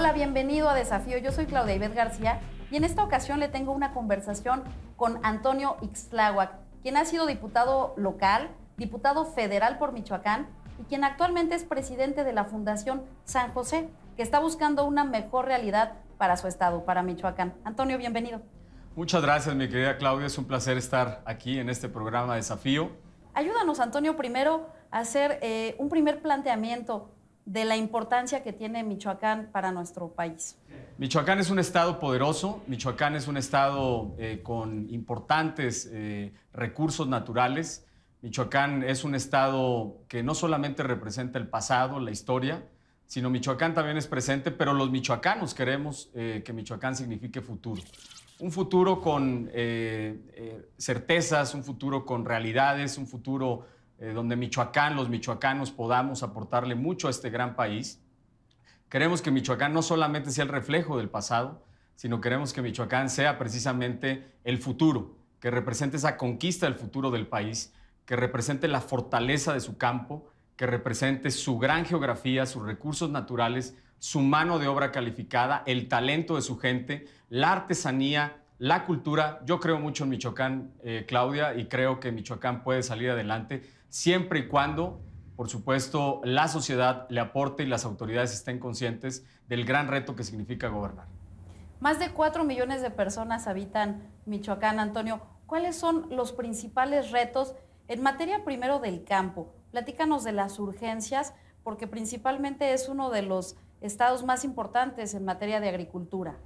Hola, bienvenido a Desafío. Yo soy Claudia Ibet García y en esta ocasión le tengo una conversación con Antonio Ixtláhuac, quien ha sido diputado local, diputado federal por Michoacán y quien actualmente es presidente de la Fundación San José, que está buscando una mejor realidad para su estado, para Michoacán. Antonio, bienvenido. Muchas gracias, mi querida Claudia. Es un placer estar aquí en este programa Desafío. Ayúdanos, Antonio, primero a hacer eh, un primer planteamiento de la importancia que tiene Michoacán para nuestro país. Michoacán es un estado poderoso, Michoacán es un estado eh, con importantes eh, recursos naturales, Michoacán es un estado que no solamente representa el pasado, la historia, sino Michoacán también es presente, pero los michoacanos queremos eh, que Michoacán signifique futuro. Un futuro con certezas, un futuro con realidades, un futuro eh, donde Michoacán, los michoacanos podamos aportarle mucho a este gran país. Queremos que Michoacán no solamente sea el reflejo del pasado, sino queremos que Michoacán sea precisamente el futuro, que represente esa conquista del futuro del país, que represente la fortaleza de su campo, que represente su gran geografía, sus recursos naturales, su mano de obra calificada, el talento de su gente, la artesanía, la cultura. Yo creo mucho en Michoacán, eh, Claudia, y creo que Michoacán puede salir adelante siempre y cuando, por supuesto, la sociedad le aporte y las autoridades estén conscientes del gran reto que significa gobernar. Más de cuatro millones de personas habitan Michoacán, Antonio. ¿Cuáles son los principales retos en materia primero del campo? Platícanos de las urgencias, porque principalmente es uno de los estados más importantes en materia de agricultura.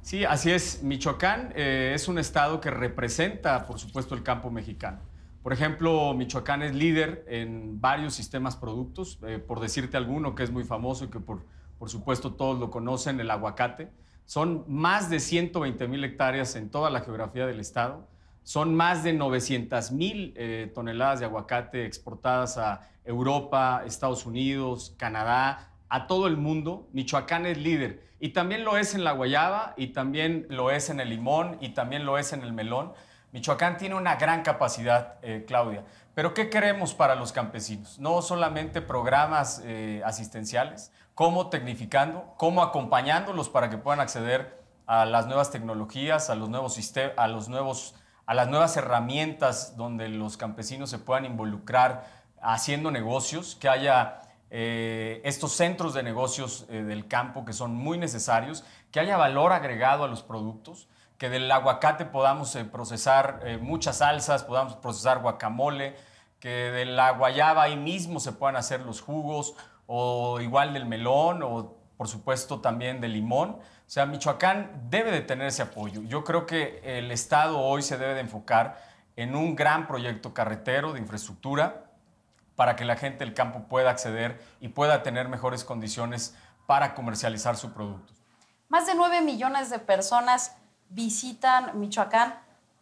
Sí, así es. Michoacán eh, es un estado que representa, por supuesto, el campo mexicano. Por ejemplo, Michoacán es líder en varios sistemas productos, eh, por decirte alguno que es muy famoso y que por, supuesto todos lo conocen, el aguacate. Son más de 120 mil hectáreas en toda la geografía del estado. Son más de 900 mil eh, toneladas de aguacate exportadas a Europa, Estados Unidos, Canadá, a todo el mundo. Michoacán es líder. Y también lo es en la guayaba, y también lo es en el limón, y también lo es en el melón. Michoacán tiene una gran capacidad, eh, Claudia, pero ¿qué queremos para los campesinos? No solamente programas eh, asistenciales, cómo tecnificando, cómo acompañándolos para que puedan acceder a las nuevas tecnologías, a los a las nuevas herramientas donde los campesinos se puedan involucrar haciendo negocios, que haya eh, estos centros de negocios del campo que son muy necesarios, que haya valor agregado a los productos que del aguacate podamos eh, procesar eh, muchas salsas, podamos procesar guacamole, que de la guayaba ahí mismo se puedan hacer los jugos, o igual del melón, o por supuesto también del limón. O sea, Michoacán debe de tener ese apoyo. Yo creo que el Estado hoy se debe de enfocar en un gran proyecto carretero de infraestructura para que la gente del campo pueda acceder y pueda tener mejores condiciones para comercializar su producto. Más de 9 millones de personas visitan Michoacán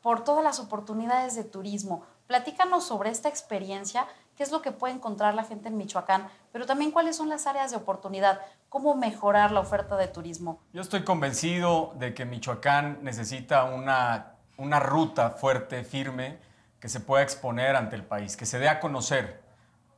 por todas las oportunidades de turismo. Platícanos sobre esta experiencia, qué es lo que puede encontrar la gente en Michoacán, pero también cuáles son las áreas de oportunidad, cómo mejorar la oferta de turismo. Yo estoy convencido de que Michoacán necesita una, ruta fuerte, firme, que se pueda exponer ante el país, que se dé a conocer,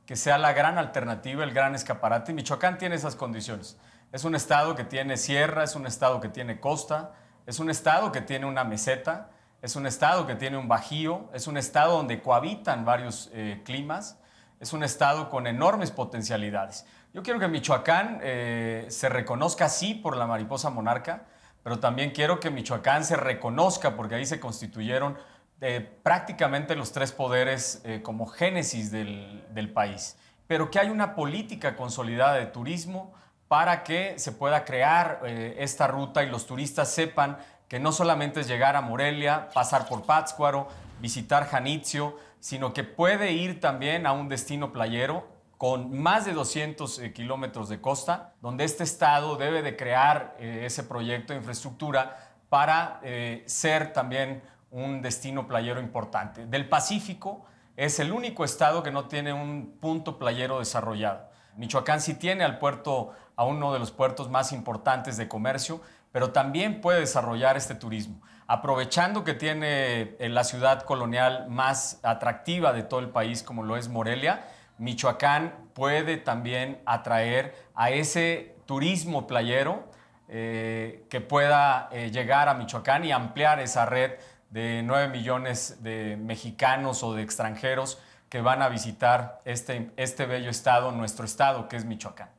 que sea la gran alternativa, el gran escaparate. y Michoacán tiene esas condiciones. Es un estado que tiene sierra, es un estado que tiene costa, es un estado que tiene una meseta, es un estado que tiene un bajío, es un estado donde cohabitan varios eh, climas, es un estado con enormes potencialidades. Yo quiero que Michoacán eh, se reconozca así por la mariposa monarca, pero también quiero que Michoacán se reconozca porque ahí se constituyeron eh, prácticamente los tres poderes como génesis del país. Pero que hay una política consolidada de turismo, para que se pueda crear eh, esta ruta y los turistas sepan que no solamente es llegar a Morelia, pasar por Pátzcuaro, visitar Janitzio, sino que puede ir también a un destino playero con más de 200 eh, kilómetros de costa, donde este estado debe de crear eh, ese proyecto de infraestructura para ser también un destino playero importante. Del Pacífico es el único estado que no tiene un punto playero desarrollado. Michoacán sí tiene al puerto a uno de los puertos más importantes de comercio, pero también puede desarrollar este turismo. Aprovechando que tiene eh, la ciudad colonial más atractiva de todo el país, como lo es Morelia, Michoacán puede también atraer a ese turismo playero eh, que pueda eh, llegar a Michoacán y ampliar esa red de 9 millones de mexicanos o de extranjeros que van a visitar este, este bello estado, nuestro estado, que es Michoacán.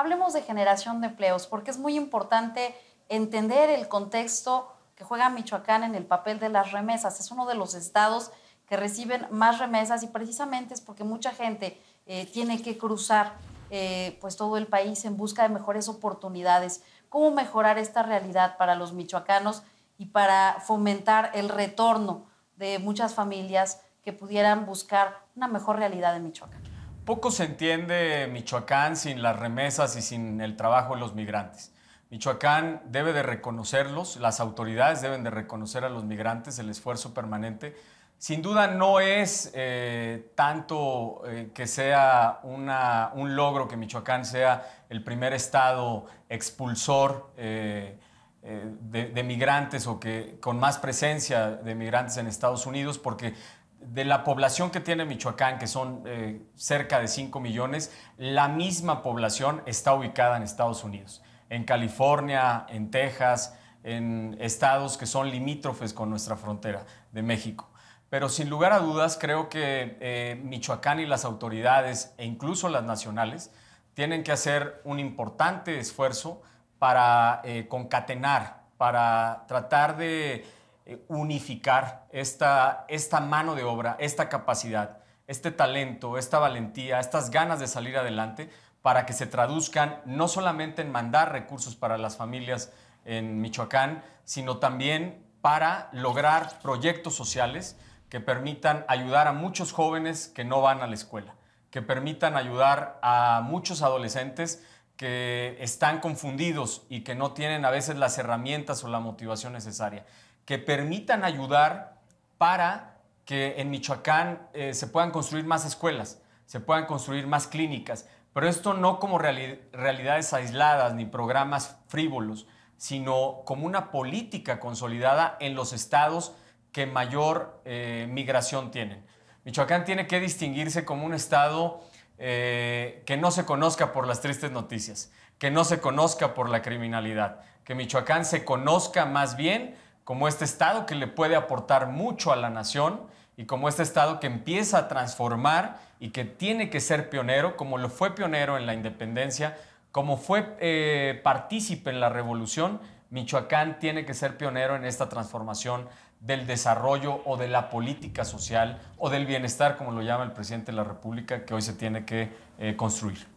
Hablemos de generación de empleos, porque es muy importante entender el contexto que juega Michoacán en el papel de las remesas. Es uno de los estados que reciben más remesas y precisamente es porque mucha gente eh, tiene que cruzar eh, pues todo el país en busca de mejores oportunidades. ¿Cómo mejorar esta realidad para los michoacanos y para fomentar el retorno de muchas familias que pudieran buscar una mejor realidad en Michoacán? Poco se entiende Michoacán sin las remesas y sin el trabajo de los migrantes. Michoacán debe de reconocerlos, las autoridades deben de reconocer a los migrantes el esfuerzo permanente. Sin duda no es eh, tanto eh, que sea una, un logro que Michoacán sea el primer estado expulsor eh, de, de migrantes o que con más presencia de migrantes en Estados Unidos, porque de la población que tiene Michoacán, que son eh, cerca de 5 millones, la misma población está ubicada en Estados Unidos, en California, en Texas, en estados que son limítrofes con nuestra frontera de México. Pero sin lugar a dudas, creo que eh, Michoacán y las autoridades, e incluso las nacionales, tienen que hacer un importante esfuerzo para eh, concatenar, para tratar de eh, unificar esta, mano de obra, esta capacidad, este talento, esta valentía, estas ganas de salir adelante para que se traduzcan no solamente en mandar recursos para las familias en Michoacán, sino también para lograr proyectos sociales que permitan ayudar a muchos jóvenes que no van a la escuela, que permitan ayudar a muchos adolescentes que están confundidos y que no tienen a veces las herramientas o la motivación necesaria que permitan ayudar para que en Michoacán eh, se puedan construir más escuelas, se puedan construir más clínicas, pero esto no como realidades aisladas ni programas frívolos, sino como una política consolidada en los estados que mayor eh, migración tienen. Michoacán tiene que distinguirse como un estado eh, que no se conozca por las tristes noticias, que no se conozca por la criminalidad, que Michoacán se conozca más bien como este Estado que le puede aportar mucho a la nación y como este Estado que empieza a transformar y que tiene que ser pionero, como lo fue pionero en la independencia, como fue eh, partícipe en la revolución, Michoacán tiene que ser pionero en esta transformación del desarrollo o de la política social o del bienestar, como lo llama el presidente de la República, que hoy se tiene que eh, construir.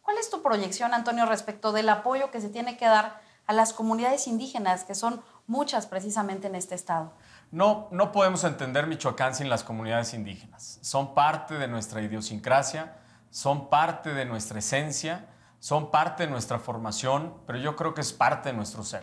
¿Cuál es tu proyección, Antonio, respecto del apoyo que se tiene que dar a las comunidades indígenas, que son muchas precisamente en este estado. No, no podemos entender Michoacán sin las comunidades indígenas. Son parte de nuestra idiosincrasia, son parte de nuestra esencia, son parte de nuestra formación, pero yo creo que es parte de nuestro ser.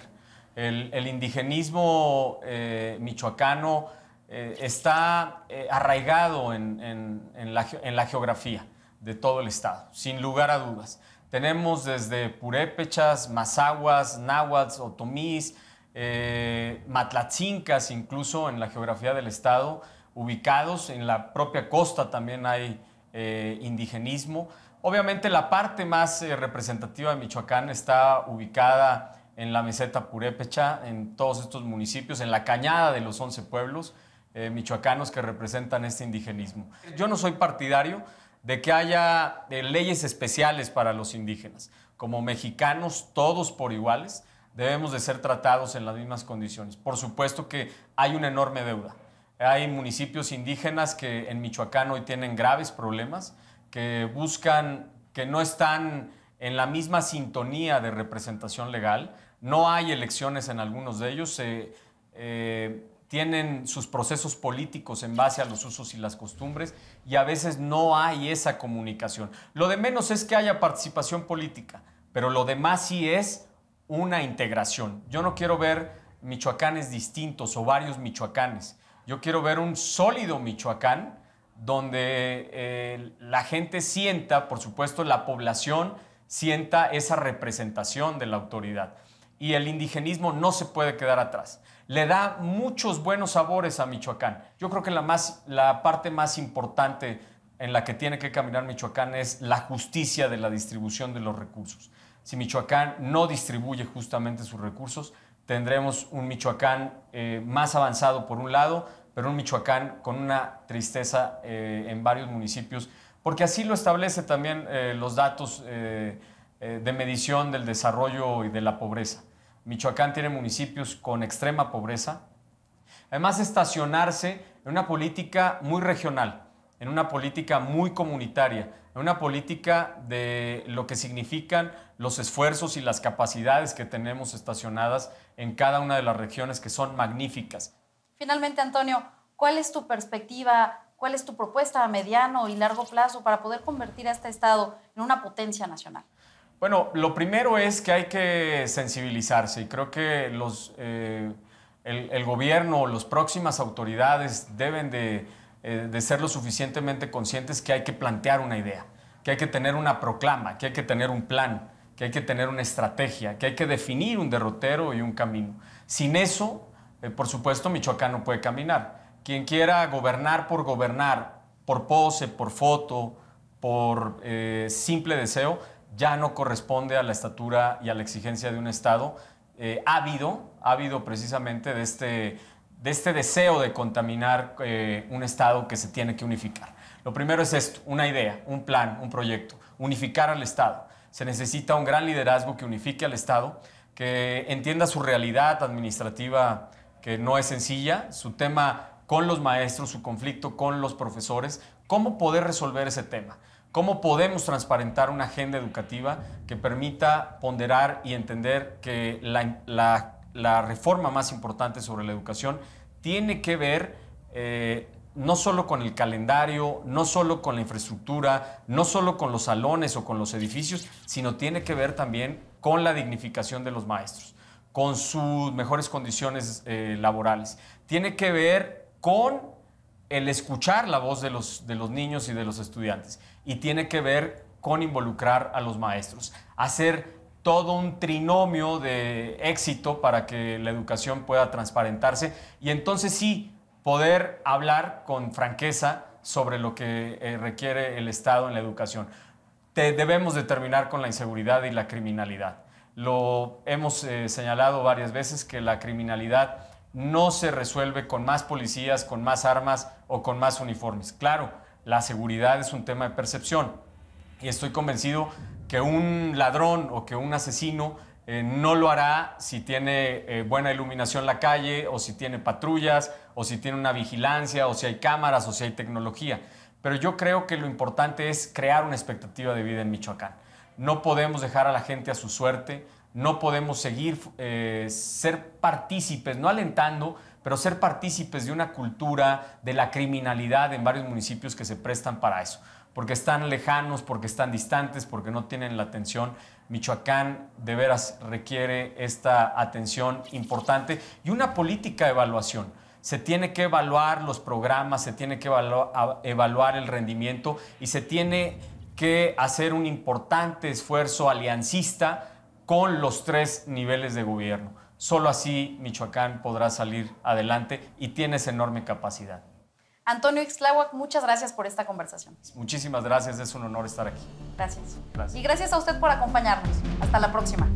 El, indigenismo eh, michoacano eh, está eh, arraigado en la geografía de todo el estado, sin lugar a dudas. Tenemos desde purépechas, mazaguas, nahuas, otomís, eh, matlatzincas incluso en la geografía del estado, ubicados en la propia costa también hay eh, indigenismo. Obviamente la parte más eh, representativa de Michoacán está ubicada en la meseta purépecha, en todos estos municipios, en la cañada de los 11 pueblos eh, michoacanos que representan este indigenismo. Yo no soy partidario, de que haya eh, leyes especiales para los indígenas. Como mexicanos, todos por iguales, debemos de ser tratados en las mismas condiciones. Por supuesto que hay una enorme deuda. Hay municipios indígenas que en Michoacán hoy tienen graves problemas, que buscan, que no están en la misma sintonía de representación legal. No hay elecciones en algunos de ellos. Eh, tienen sus procesos políticos en base a los usos y las costumbres y a veces no hay esa comunicación. Lo de menos es que haya participación política, pero lo demás sí es una integración. Yo no quiero ver michoacanes distintos o varios michoacanes. Yo quiero ver un sólido Michoacán donde eh, la gente sienta, por supuesto, la población sienta esa representación de la autoridad. Y el indigenismo no se puede quedar atrás le da muchos buenos sabores a Michoacán. Yo creo que la, más, la parte más importante en la que tiene que caminar Michoacán es la justicia de la distribución de los recursos. Si Michoacán no distribuye justamente sus recursos, tendremos un Michoacán eh, más avanzado por un lado, pero un Michoacán con una tristeza eh, en varios municipios, porque así lo establece también eh, los datos de medición del desarrollo y de la pobreza. Michoacán tiene municipios con extrema pobreza. Además, estacionarse en una política muy regional, en una política muy comunitaria, en una política de lo que significan los esfuerzos y las capacidades que tenemos estacionadas en cada una de las regiones que son magníficas. Finalmente, Antonio, ¿cuál es tu perspectiva, cuál es tu propuesta a mediano y largo plazo para poder convertir a este Estado en una potencia nacional? Bueno, lo primero es que hay que sensibilizarse y creo que eh, el, gobierno o las próximas autoridades deben eh, de, ser lo suficientemente conscientes que hay que plantear una idea, que hay que tener una proclama, que hay que tener un plan, que hay que tener una estrategia, que hay que definir un derrotero y un camino. Sin eso, eh, por supuesto, Michoacán no puede caminar. Quien quiera gobernar por gobernar, por pose, por foto, por simple deseo, ya no corresponde a la estatura y a la exigencia de un Estado. Eh, ha precisamente este, de este, deseo de contaminar eh, un Estado que se tiene que unificar. Lo primero es esto, una idea, un plan, un proyecto, unificar al Estado. Se necesita un gran liderazgo que unifique al Estado, que entienda su realidad administrativa que no es sencilla, su tema con los maestros, su conflicto con los profesores, cómo poder resolver ese tema. ¿Cómo podemos transparentar una agenda educativa que permita ponderar y entender que la, reforma más importante sobre la educación tiene que ver eh, no solo con el calendario, no solo con la infraestructura, no solo con los salones o con los edificios, sino tiene que ver también con la dignificación de los maestros, con sus mejores condiciones eh, laborales. Tiene que ver con el escuchar la voz de los, niños y de los estudiantes. Y tiene que ver con involucrar a los maestros, hacer todo un trinomio de éxito para que la educación pueda transparentarse y entonces sí poder hablar con franqueza sobre lo que eh, requiere el Estado en la educación. debemos determinar terminar con la inseguridad y la criminalidad. Lo hemos eh, señalado varias veces que la criminalidad no se resuelve con más policías, con más armas o con más uniformes. Claro, la seguridad es un tema de percepción y estoy convencido que un ladrón o que un asesino eh, no lo hará si tiene eh, buena iluminación la calle o si tiene patrullas o si tiene una vigilancia o si hay cámaras o si hay tecnología. Pero yo creo que lo importante es crear una expectativa de vida en Michoacán. No podemos dejar a la gente a su suerte, no podemos seguir eh, ser partícipes, no alentando, pero ser partícipes de una cultura de la criminalidad en varios municipios que se prestan para eso, porque están lejanos, porque están distantes, porque no tienen la atención. Michoacán de veras requiere esta atención importante y una política de evaluación. Se tiene que evaluar los programas, se tiene que evaluar el rendimiento y se tiene que hacer un importante esfuerzo aliancista con los tres niveles de gobierno. Solo así Michoacán podrá salir adelante y tienes enorme capacidad. Antonio Ixtlahuac, muchas gracias por esta conversación. Muchísimas gracias, es un honor estar aquí. gracias. Y gracias a usted por acompañarnos. Hasta la próxima.